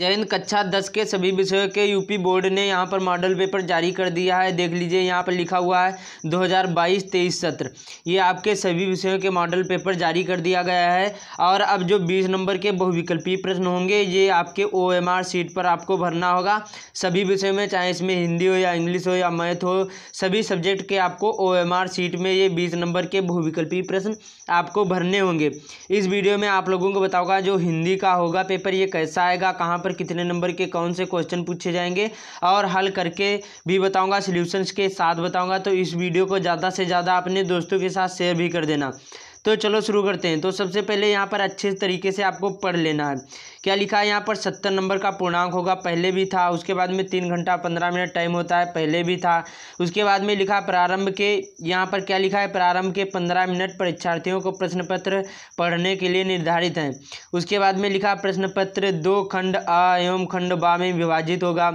जय हिंद कक्षा दस के सभी विषयों के यूपी बोर्ड ने यहाँ पर मॉडल पेपर जारी कर दिया है देख लीजिए यहाँ पर लिखा हुआ है 2022-23 सत्र ये आपके सभी विषयों के मॉडल पेपर जारी कर दिया गया है और अब जो 20 नंबर के बहुविकल्पीय प्रश्न होंगे ये आपके ओएमआर सीट पर आपको भरना होगा सभी विषयों में चाहे इसमें हिंदी हो या इंग्लिश हो या मैथ हो सभी सब्जेक्ट के आपको ओ सीट में ये बीस नंबर के बहुविकल्पीय प्रश्न आपको भरने होंगे इस वीडियो में आप लोगों को बताऊँगा जो हिंदी का होगा पेपर ये कैसा आएगा कहाँ पर पर कितने नंबर के कौन से क्वेश्चन पूछे जाएंगे और हल करके भी बताऊंगा सोल्यूशंस के साथ बताऊंगा तो इस वीडियो को ज़्यादा से ज़्यादा अपने दोस्तों के साथ शेयर भी कर देना तो चलो शुरू करते हैं तो सबसे पहले यहाँ पर अच्छे तरीके से आपको पढ़ लेना है क्या लिखा है यहाँ पर सत्तर नंबर का पूर्णांक होगा पहले भी था उसके बाद में तीन घंटा पंद्रह मिनट टाइम होता है पहले भी था उसके बाद में लिखा प्रारंभ के यहाँ पर क्या लिखा है प्रारंभ के पंद्रह मिनट परीक्षार्थियों को प्रश्न पत्र पढ़ने के लिए निर्धारित हैं उसके बाद में लिखा प्रश्न पत्र दो खंड आ एवं खंड बा में विभाजित होगा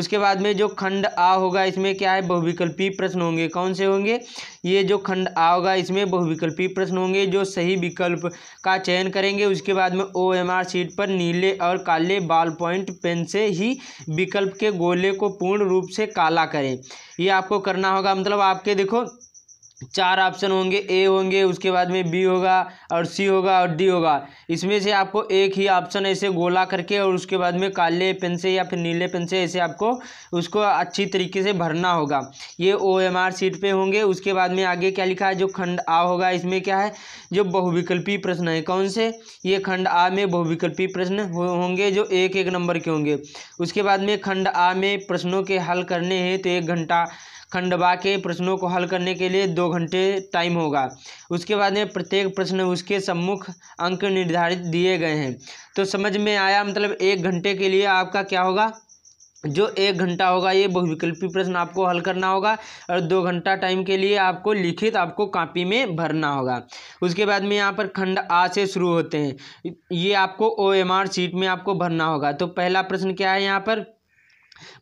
उसके बाद में जो खंड आ होगा इसमें क्या है बहुविकल्पी प्रश्न होंगे कौन से होंगे ये जो खंड आ होगा इसमें बहुविकल्पी प्रश्न होंगे होंगे जो सही विकल्प का चयन करेंगे उसके बाद में ओ एम आर सीट पर नीले और काले बाल पॉइंट पेन से ही विकल्प के गोले को पूर्ण रूप से काला करें ये आपको करना होगा मतलब आपके देखो चार ऑप्शन होंगे ए होंगे उसके बाद में बी होगा और सी होगा और डी होगा इसमें से आपको एक ही ऑप्शन ऐसे गोला करके और उसके बाद में काले पेन से या फिर नीले पेन से ऐसे आपको उसको अच्छी तरीके से भरना होगा ये ओ एम आर सीट पे होंगे उसके बाद में आगे क्या लिखा है जो खंड आ होगा इसमें क्या है जो बहुविकल्पी प्रश्न है कौन से ये खंड आ में बहुविकल्पी प्रश्न होंगे जो एक एक नंबर के होंगे उसके बाद में खंड आ में प्रश्नों के हल करने हैं तो एक घंटा खंडवा के प्रश्नों को हल करने के लिए दो घंटे टाइम होगा उसके बाद में प्रत्येक प्रश्न उसके सम्मुख अंक निर्धारित दिए गए हैं तो समझ में आया मतलब एक घंटे के लिए आपका क्या होगा जो एक घंटा होगा ये बहुविकल्पी प्रश्न आपको हल करना होगा और दो घंटा टाइम के लिए आपको लिखित आपको कॉपी में भरना होगा उसके बाद में यहाँ पर खंड आ से शुरू होते हैं ये आपको ओ एम आर सीट में आपको भरना होगा तो पहला प्रश्न क्या है यहाँ पर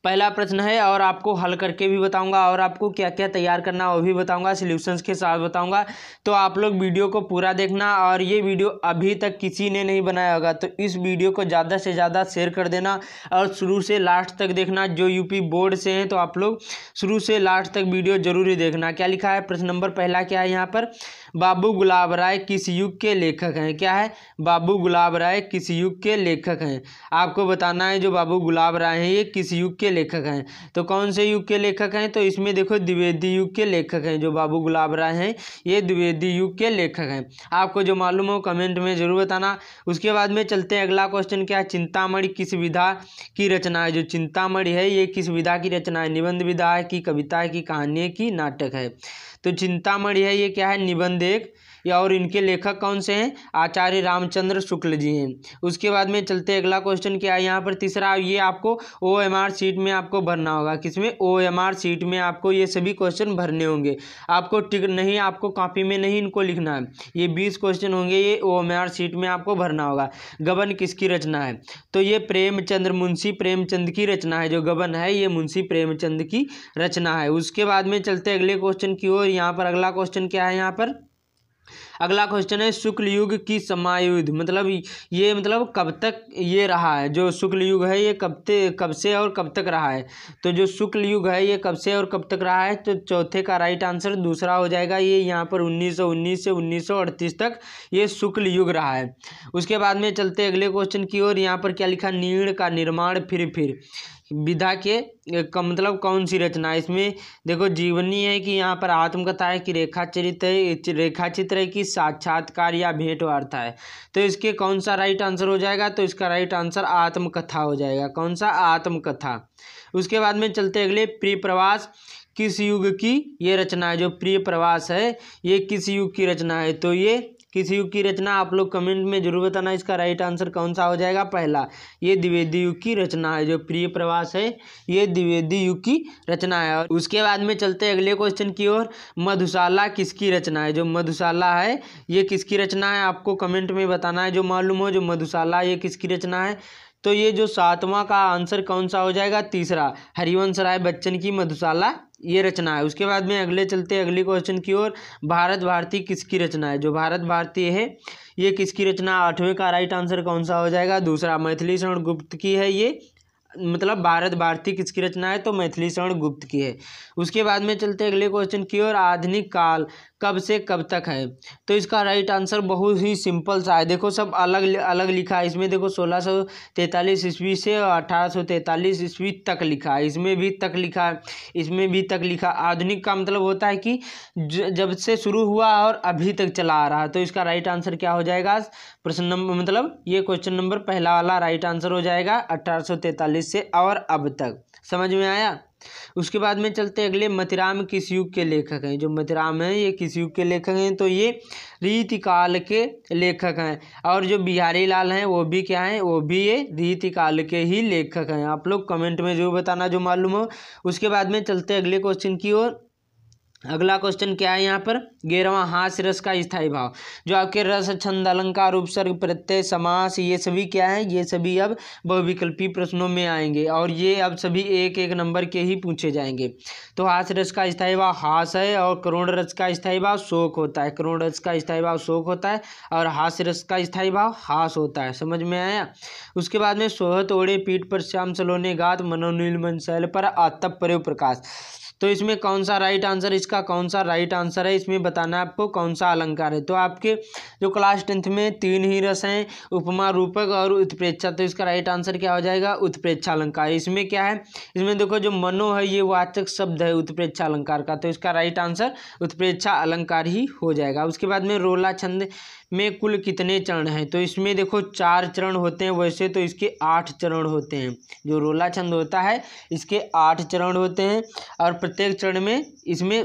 पहला प्रश्न है और आपको हल करके भी बताऊंगा और आपको क्या क्या तैयार करना वो भी बताऊंगा सॉल्यूशंस के साथ बताऊंगा तो आप लोग वीडियो को पूरा देखना और ये वीडियो अभी तक किसी ने नहीं बनाया होगा तो इस वीडियो को ज़्यादा से ज़्यादा शेयर कर देना और शुरू से लास्ट तक देखना जो यूपी बोर्ड से हैं तो आप लोग शुरू से लास्ट तक वीडियो जरूरी देखना क्या लिखा है प्रश्न नंबर पहला क्या है यहाँ पर बाबू गुलाब राय किस युग के लेखक हैं क्या है बाबू गुलाब राय किस युग के लेखक हैं आपको बताना है जो बाबू गुलाब राय हैं ये किस युग के लेखक हैं तो कौन से युग के लेखक हैं तो इसमें देखो द्विवेदी युग के लेखक हैं जो बाबू गुलाब राय हैं ये द्विवेदी युग के लेखक हैं आपको जो मालूम हो कमेंट में ज़रूर बताना उसके बाद में चलते हैं अगला क्वेश्चन क्या है चिंतामणि किस विधा की रचना है जो चिंतामणि है ये किस विधा की रचना है निबंध विधा है कि कविता है कि कहानी है कि नाटक है तो चिंतामणि है ये क्या है निबंध एक और इनके लेखक कौन से हैं आचार्य रामचंद्र शुक्ल जी हैं उसके बाद में चलते अगला क्वेश्चन क्या है यहाँ पर तीसरा ये आपको ओ एम आर सीट में आपको भरना होगा किसमें ओ एम आर सीट में आपको ये सभी क्वेश्चन भरने होंगे आपको टिक नहीं आपको कॉपी में नहीं इनको लिखना है ये बीस क्वेश्चन होंगे ये ओ एम आर सीट में आपको भरना होगा गबन किसकी रचना है तो ये प्रेमचंद्र मुंशी प्रेमचंद की रचना है जो गबन है ये मुंशी प्रेमचंद की रचना है उसके बाद में चलते अगले क्वेश्चन की ओर यहाँ पर अगला क्वेश्चन क्या है यहाँ पर अगला क्वेश्चन है शुक्ल युग की समायुध मतलब ये मतलब कब तक ये रहा है जो शुक्ल युग है ये कब ते कब से और कब तक रहा है तो जो शुक्ल युग है ये कब से और कब तक रहा है तो चौथे का राइट आंसर दूसरा हो जाएगा ये यहाँ पर 1919 से 1938 तक ये शुक्ल युग रहा है उसके बाद में चलते अगले क्वेश्चन की ओर यहाँ पर क्या लिखा नीण का निर्माण फिर फिर विधा के मतलब कौन सी रचना है इसमें देखो जीवनी है कि यहाँ पर आत्मकथा है कि रेखा चरित्र है रेखा चित्र है कि साक्षात्कार या भेंट वार्ता है तो इसके कौन सा राइट आंसर हो जाएगा तो इसका राइट आंसर आत्मकथा हो जाएगा कौन सा आत्मकथा उसके बाद में चलते अगले प्रिय प्रवास किस युग की ये रचना है जो प्रिय प्रवास है ये किस युग की रचना है तो ये किस युग की रचना आप लोग कमेंट में जरूर बताना इसका राइट आंसर कौन सा हो जाएगा पहला ये द्विवेदी युग की रचना है जो प्रिय प्रवास है ये द्विवेदी युग की रचना है और उसके बाद में चलते हैं अगले क्वेश्चन की ओर मधुशाला किसकी रचना है जो मधुशाला है ये किसकी रचना है आपको कमेंट में बताना है जो मालूम हो जो मधुशाला ये किसकी रचना है तो ये जो सातवां का आंसर कौन सा हो जाएगा तीसरा हरिवंश राय बच्चन की मधुशाला ये रचना है उसके बाद में अगले चलते अगले क्वेश्चन की ओर भारत भारती किसकी रचना है जो भारत भारती है ये किसकी रचना आठवें का राइट आंसर कौन सा हो जाएगा दूसरा मैथिली शरण गुप्त की है ये मतलब भारत भारती किसकी रचना है तो मैथिली शरण गुप्त की है उसके बाद में चलते अगले क्वेश्चन की ओर आधुनिक काल कब से कब तक है तो इसका राइट आंसर बहुत ही सिंपल सा है देखो सब अलग अलग लिखा है इसमें देखो सोलह सौ तैंतालीस ईस्वी से अठारह सौ तैंतालीस ईस्वी तक लिखा है इसमें भी तक लिखा है इसमें भी तक लिखा आधुनिक का मतलब होता है कि जब से शुरू हुआ और अभी तक चला आ रहा है तो इसका राइट आंसर क्या हो जाएगा प्रश्न नंबर मतलब ये क्वेश्चन नंबर पहला वाला राइट आंसर हो जाएगा अठारह से और अब तक समझ में आया उसके बाद में चलते अगले मतिराम किस युग के लेखक हैं जो मतिराम हैं ये किस युग के लेखक हैं तो ये रीतिकाल के लेखक हैं और जो बिहारी लाल हैं वो भी क्या हैं वो भी ये रीतिकाल के ही लेखक हैं आप लोग कमेंट में जो बताना जो मालूम हो उसके बाद में चलते अगले क्वेश्चन की ओर अगला क्वेश्चन क्या है यहाँ पर गेरवा हास्य रस का स्थायी भाव जो आपके रस छंद अलंकार उपसर्ग प्रत्यय समास ये सभी क्या है ये सभी अब बहुविकल्पी प्रश्नों में आएंगे और ये अब सभी एक एक नंबर के ही पूछे जाएंगे तो हास्य रस का स्थायी भाव हास है और करुण रस का स्थायी भाव शोक होता है करुण रस का स्थायी भाव शोक होता है और हास्य रस का स्थायी भाव हास होता है समझ में आया उसके बाद में सोहत ओढ़े पीठ पर श्याम सलोने गात मनोनील शैल पर आतप प्रयोग प्रकाश तो इसमें कौन सा राइट आंसर इसका कौन सा राइट आंसर है इसमें बताना है आपको कौन सा अलंकार है तो आपके जो क्लास टेंथ में तीन ही रस हैं उपमा रूपक और उत्प्रेक्षा तो इसका राइट आंसर क्या हो जाएगा उत्प्रेक्षा अलंकार इसमें क्या है इसमें देखो जो मनो है ये वाचक शब्द है उत्प्रेक्षा अलंकार का तो इसका राइट आंसर उत्प्रेक्षा अलंकार ही हो जाएगा उसके बाद में रोला छंद में कुल कितने चरण हैं तो इसमें देखो चार चरण होते हैं वैसे तो इसके आठ चरण होते हैं जो रोला छंद होता है इसके आठ चरण होते हैं और प्रत्येक चरण में इसमें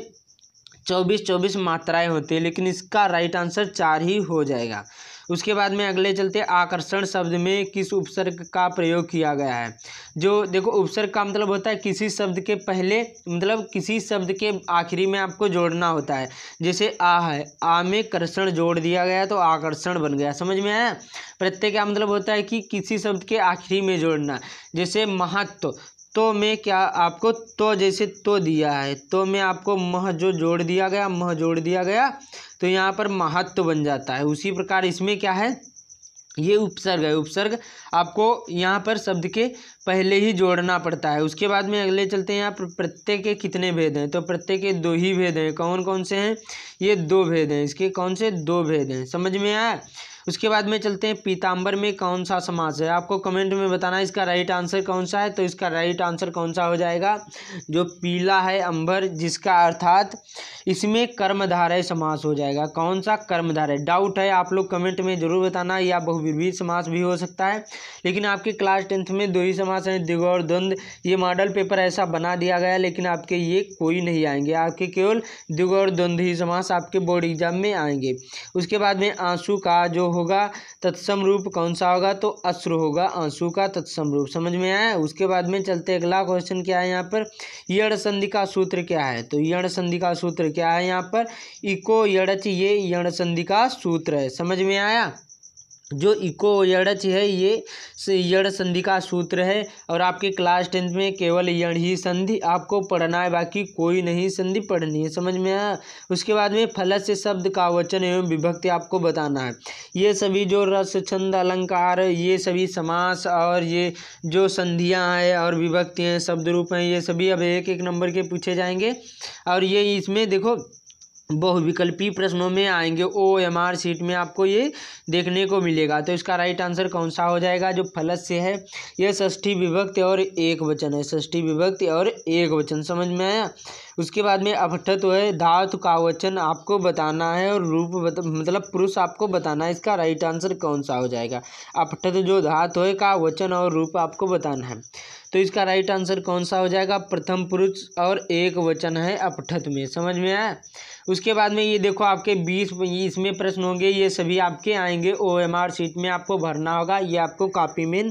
चौबीस चौबीस मात्राएं होती है लेकिन इसका राइट आंसर चार ही हो जाएगा उसके बाद में अगले चलते आकर्षण शब्द में किस उपसर्ग का प्रयोग किया गया है जो देखो उपसर्ग का मतलब होता है किसी शब्द के पहले मतलब किसी शब्द के आखिरी में आपको जोड़ना होता है जैसे आ है आ में कर्षण जोड़ दिया गया तो आकर्षण बन गया समझ में आया प्रत्यय का मतलब होता है कि किसी शब्द के आखिरी में जोड़ना जैसे महत्व तो में क्या आपको तो जैसे तो दिया है तो में आपको मह जो जोड़ दिया गया मह जोड़ दिया गया तो यहाँ पर महत्व तो बन जाता है उसी प्रकार इसमें क्या है ये उपसर्ग है उपसर्ग आपको यहाँ पर शब्द के पहले ही जोड़ना पड़ता है उसके बाद में अगले चलते हैं यहाँ पर प्रत्यय के कितने भेद हैं तो प्रत्यय के दो ही भेद हैं कौन कौन से हैं ये दो भेद हैं इसके कौन से दो भेद हैं समझ में आया उसके बाद में चलते हैं पीताम्बर में कौन सा समास है आपको कमेंट में बताना इसका राइट आंसर कौन सा है तो इसका राइट आंसर कौन सा हो जाएगा जो पीला है अंबर जिसका अर्थात इसमें कर्मधारय समास हो जाएगा कौन सा कर्मधारय डाउट है आप लोग कमेंट में ज़रूर बताना या बहुविधी समास भी हो सकता है लेकिन आपके क्लास टेंथ में दो ही समास हैं दिग और द्वंद ये मॉडल पेपर ऐसा बना दिया गया लेकिन आपके ये कोई नहीं आएंगे आपके केवल दिग और द्वंद ही समास आपके बोर्ड एग्जाम में आएंगे उसके बाद में आंसू का जो होगा तत्सम रूप कौन सा होगा तो अश्रु होगा आंसू का तत्सम रूप समझ में आया उसके बाद में चलते अगला क्वेश्चन क्या है यहाँ पर यण संधि का सूत्र क्या है तो यण संधि का सूत्र क्या है यहाँ पर इको यड़च ये यण संधि का सूत्र है समझ में आया जो इको यड़च है ये यड़ संधि का सूत्र है और आपके क्लास टेंथ में केवल यण ही संधि आपको पढ़ना है बाकी कोई नहीं संधि पढ़नी है समझ में आया उसके बाद में फलस से शब्द का वचन एवं विभक्ति आपको बताना है ये सभी जो रस छंद अलंकार ये सभी समास और ये जो संधियाँ हैं और विभक्ति हैं शब्द रूप हैं ये सभी अब एक एक नंबर के पूछे जाएंगे और ये इसमें देखो बहुविकल्पी प्रश्नों में आएंगे ओ एम आर सीट में आपको ये देखने को मिलेगा तो इसका राइट आंसर कौन सा हो जाएगा जो फलस से है यह ष्ठी विभक्त और एक वचन है ष्ठी विभक्त और एक वचन समझ में आया उसके बाद में अपठत है धातु का वचन आपको बताना है और रूप बत, मतलब पुरुष आपको बताना है इसका राइट आंसर कौन सा हो जाएगा अपठत जो धातु है का वचन और रूप आपको बताना है तो इसका राइट आंसर कौन सा हो जाएगा प्रथम पुरुष और एक वचन है अपठत में समझ में आया उसके बाद में ये देखो आपके बीस इसमें प्रश्न होंगे ये सभी आपके आएंगे ओ एम आर सीट में आपको भरना होगा ये आपको कॉपी में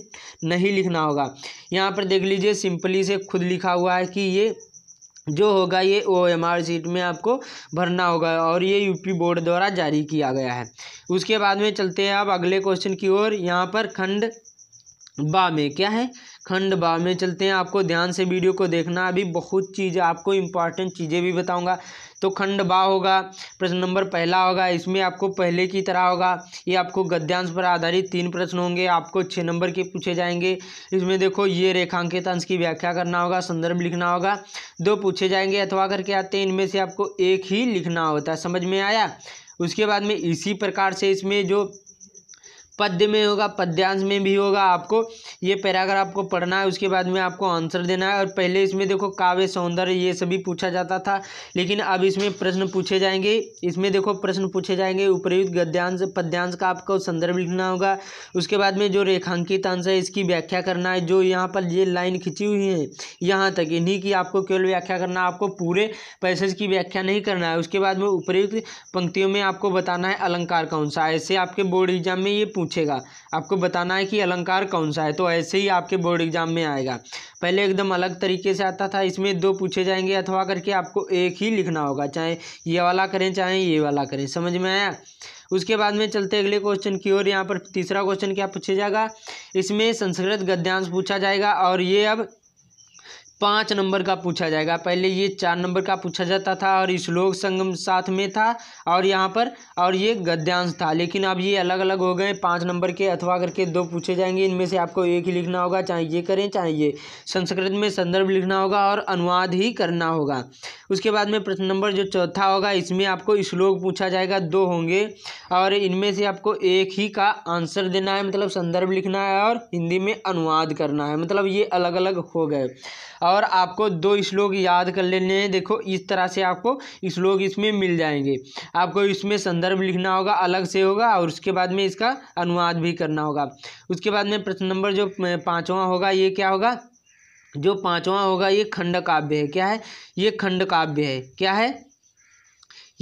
नहीं लिखना होगा यहाँ पर देख लीजिए सिंपली से खुद लिखा हुआ है कि ये जो होगा ये ओ एम आर सीट में आपको भरना होगा और ये यूपी बोर्ड द्वारा जारी किया गया है उसके बाद में चलते हैं आप अगले क्वेश्चन की ओर यहाँ पर खंड बा में क्या है खंड खंडबा में चलते हैं आपको ध्यान से वीडियो को देखना अभी बहुत चीज़ आपको इम्पॉर्टेंट चीज़ें भी बताऊंगा तो खंड बा होगा प्रश्न नंबर पहला होगा इसमें आपको पहले की तरह होगा ये आपको गद्यांश पर आधारित तीन प्रश्न होंगे आपको छः नंबर के पूछे जाएंगे इसमें देखो ये रेखांकित अंश की व्याख्या करना होगा संदर्भ लिखना होगा दो पूछे जाएंगे अथवा करके आते हैं इनमें से आपको एक ही लिखना होता है समझ में आया उसके बाद में इसी प्रकार से इसमें जो पद्य में होगा पद्यांश में भी होगा आपको ये पैराग्राफ को पढ़ना है उसके बाद में आपको आंसर देना है और पहले इसमें देखो काव्य सौंदर्य ये सभी पूछा जाता था लेकिन अब इसमें प्रश्न पूछे जाएंगे इसमें देखो प्रश्न पूछे जाएंगे उपरयुक्त गद्यांश पद्यांश का आपको संदर्भ लिखना होगा उसके बाद में जो रेखांकित अंश है इसकी व्याख्या करना है जो यहाँ पर ये लाइन खिंची हुई है यहाँ तक इन्हीं की आपको केवल व्याख्या करना है आपको पूरे पैसेज की व्याख्या नहीं करना है उसके बाद में उपरयुक्त पंक्तियों में आपको बताना है अलंकार कौन सा ऐसे आपके बोर्ड एग्जाम में ये पूछेगा आपको बताना है कि अलंकार कौन सा है तो ऐसे ही आपके बोर्ड एग्जाम में आएगा पहले एकदम अलग तरीके से आता था इसमें दो पूछे जाएंगे अथवा करके आपको एक ही लिखना होगा चाहे ये वाला करें चाहे ये वाला करें समझ में आया उसके बाद में चलते अगले क्वेश्चन की ओर यहाँ पर तीसरा क्वेश्चन क्या पूछा जाएगा इसमें संस्कृत गद्यांश पूछा जाएगा और ये अब पाँच नंबर का पूछा जाएगा पहले ये चार नंबर का पूछा जाता था और श्लोक संगम साथ में था और यहाँ पर और ये गद्यांश था लेकिन अब ये अलग अलग हो गए पाँच नंबर के अथवा करके दो पूछे जाएंगे इनमें से आपको एक ही लिखना होगा चाहे ये करें चाहे ये संस्कृत में संदर्भ लिखना होगा और अनुवाद ही करना होगा उसके बाद में प्रश्न नंबर जो चौथा होगा इसमें आपको श्लोक पूछा जाएगा दो होंगे और इनमें से आपको एक ही का आंसर देना है मतलब संदर्भ लिखना है और हिंदी में अनुवाद करना है मतलब ये अलग अलग हो गए और और आपको दो श्लोक याद कर लेने हैं देखो इस तरह से आपको श्लोक इसमें मिल जाएंगे आपको इसमें संदर्भ लिखना होगा अलग से होगा और उसके बाद में इसका अनुवाद भी करना होगा उसके बाद में प्रश्न नंबर जो पाँचवा होगा ये क्या होगा जो पाँचवा होगा ये खंड काव्य है क्या है ये खंड काव्य है क्या है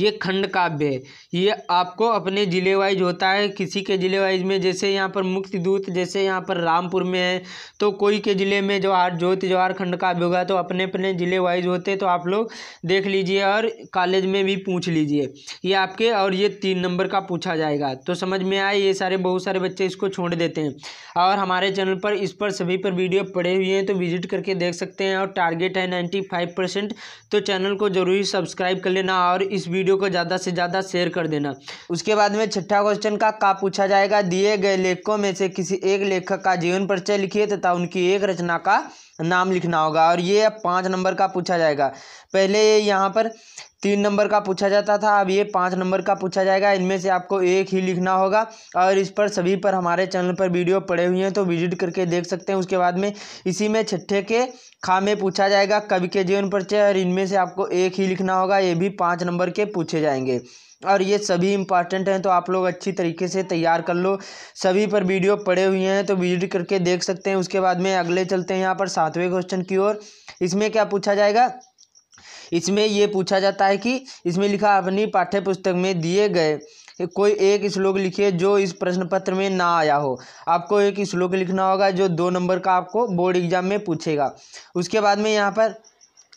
ये खंड काव्य है ये आपको अपने ज़िले वाइज होता है किसी के ज़िले वाइज में जैसे यहाँ पर मुक्ति दूत जैसे यहाँ पर रामपुर में है तो कोई के ज़िले में जो आठ ज्योति जवाहर खंड काव्य होगा तो अपने अपने ज़िले वाइज होते तो आप लोग देख लीजिए और कॉलेज में भी पूछ लीजिए ये आपके और ये तीन नंबर का पूछा जाएगा तो समझ में आए ये सारे बहुत सारे बच्चे इसको छोड़ देते हैं और हमारे चैनल पर इस पर सभी पर वीडियो पड़े हुए हैं तो विजिट करके देख सकते हैं और टारगेट है नाइन्टी फाइव परसेंट तो चैनल को ज़रूरी सब्सक्राइब कर लेना और इस वीडियो वीडियो को ज़्यादा से ज़्यादा शेयर कर देना उसके बाद में छठा क्वेश्चन का का पूछा जाएगा दिए गए लेखकों में से किसी एक लेखक का जीवन परिचय लिखिए तथा उनकी एक रचना का नाम लिखना होगा और ये अब पाँच नंबर का पूछा जाएगा पहले यहाँ पर तीन नंबर का पूछा जाता था अब ये पाँच नंबर का पूछा जाएगा इनमें से आपको एक ही लिखना होगा और इस पर सभी पर हमारे चैनल पर वीडियो पड़े हुए हैं तो विजिट करके देख सकते हैं उसके बाद में इसी में छठे के खा में पूछा जाएगा कवि के जीवन परिचय और इनमें से आपको एक ही लिखना होगा ये भी पाँच नंबर के पूछे जाएंगे और ये सभी इंपॉर्टेंट हैं तो आप लोग अच्छी तरीके से तैयार कर लो सभी पर वीडियो पड़े हुए हैं तो विजिट करके देख सकते हैं उसके बाद में अगले चलते हैं यहाँ पर सातवें क्वेश्चन की ओर इसमें क्या पूछा जाएगा इसमें ये पूछा जाता है कि इसमें लिखा अपनी पाठ्य पुस्तक में दिए गए कोई एक श्लोक लिखिए जो इस प्रश्न पत्र में ना आया हो आपको एक श्लोक लिखना होगा जो दो नंबर का आपको बोर्ड एग्जाम में पूछेगा उसके बाद में यहाँ पर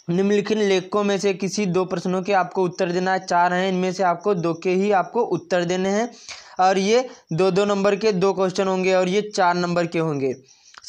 निम्नलिखित लेखकों में से किसी दो प्रश्नों के आपको उत्तर देना है चार हैं इनमें से आपको दो के ही आपको उत्तर देने हैं और ये दो दो नंबर के दो क्वेश्चन होंगे और ये चार नंबर के होंगे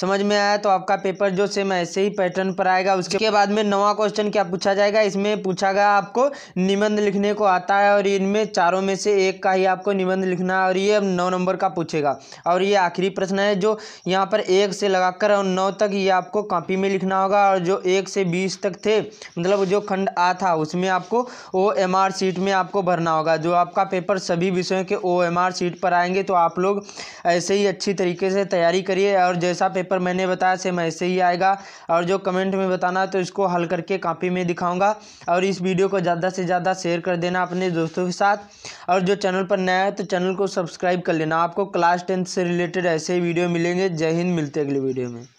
समझ में आया तो आपका पेपर जो सेम ऐसे ही पैटर्न पर आएगा उसके बाद में नवा क्वेश्चन क्या पूछा जाएगा इसमें पूछा गया आपको निबंध लिखने को आता है और इनमें चारों में से एक का ही आपको निबंध लिखना है और ये अब नौ नंबर का पूछेगा और ये आखिरी प्रश्न है जो यहाँ पर एक से लगाकर और नौ तक ये आपको कॉपी में लिखना होगा और जो एक से बीस तक थे मतलब जो खंड आ था उसमें आपको ओ एम आर सीट में आपको भरना होगा जो आपका पेपर सभी विषयों के ओ एम आर सीट पर आएंगे तो आप लोग ऐसे ही अच्छी तरीके से तैयारी करिए और जैसा पेपर पर मैंने बताया सेम ऐसे ही आएगा और जो कमेंट में बताना है तो इसको हल करके कापी में दिखाऊंगा और इस वीडियो को ज़्यादा से ज़्यादा शेयर कर देना अपने दोस्तों के साथ और जो चैनल पर नया है तो चैनल को सब्सक्राइब कर लेना आपको क्लास टेंथ से रिलेटेड ऐसे ही वीडियो मिलेंगे जय हिंद मिलते अगले वीडियो में